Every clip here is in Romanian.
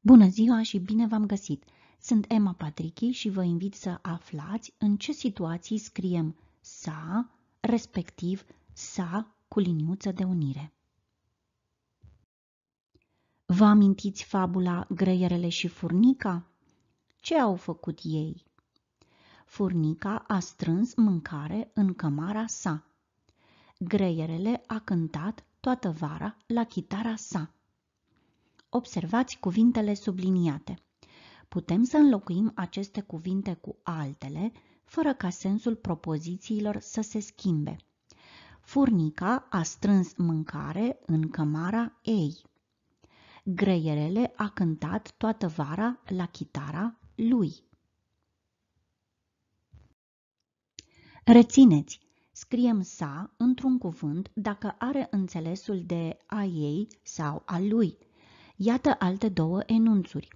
Bună ziua și bine v-am găsit! Sunt Emma Patrichi și vă invit să aflați în ce situații scriem sa, respectiv sa cu liniuță de unire. Vă amintiți fabula Greierele și furnica? Ce au făcut ei? Furnica a strâns mâncare în cămara sa. Greierele a cântat toată vara la chitara sa. Observați cuvintele subliniate. Putem să înlocuim aceste cuvinte cu altele, fără ca sensul propozițiilor să se schimbe. Furnica a strâns mâncare în cămara ei. Greierele a cântat toată vara la chitara lui. Rețineți! Scriem sa într-un cuvânt dacă are înțelesul de a ei sau a lui, Iată alte două enunțuri.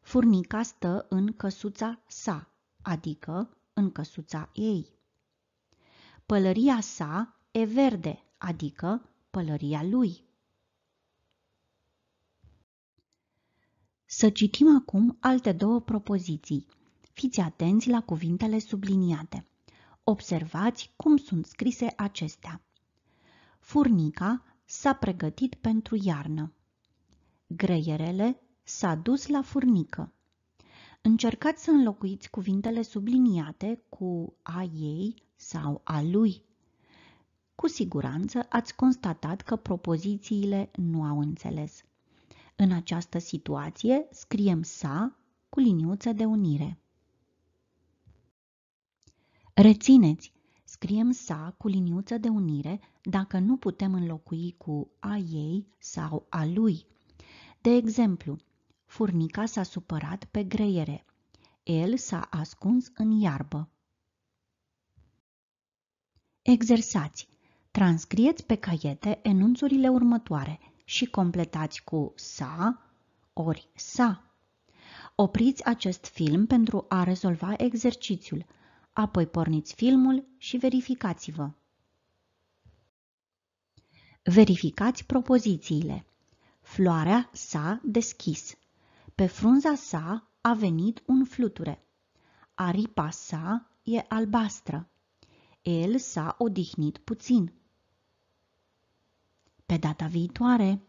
Furnica stă în căsuța sa, adică în căsuța ei. Pălăria sa e verde, adică pălăria lui. Să citim acum alte două propoziții. Fiți atenți la cuvintele subliniate. Observați cum sunt scrise acestea. Furnica s-a pregătit pentru iarnă. Greierele s-a dus la furnică. Încercați să înlocuiți cuvintele subliniate cu a ei sau a lui. Cu siguranță ați constatat că propozițiile nu au înțeles. În această situație scriem sa cu liniuță de unire. Rețineți! Scriem sa cu liniuță de unire dacă nu putem înlocui cu a ei sau a lui. De exemplu, furnica s-a supărat pe greiere. El s-a ascuns în iarbă. Exersați. Transcrieți pe caiete enunțurile următoare și completați cu sa ori sa. Opriți acest film pentru a rezolva exercițiul, apoi porniți filmul și verificați-vă. Verificați propozițiile. Floarea s-a deschis. Pe frunza sa a venit un fluture. Aripa sa e albastră. El s-a odihnit puțin. Pe data viitoare...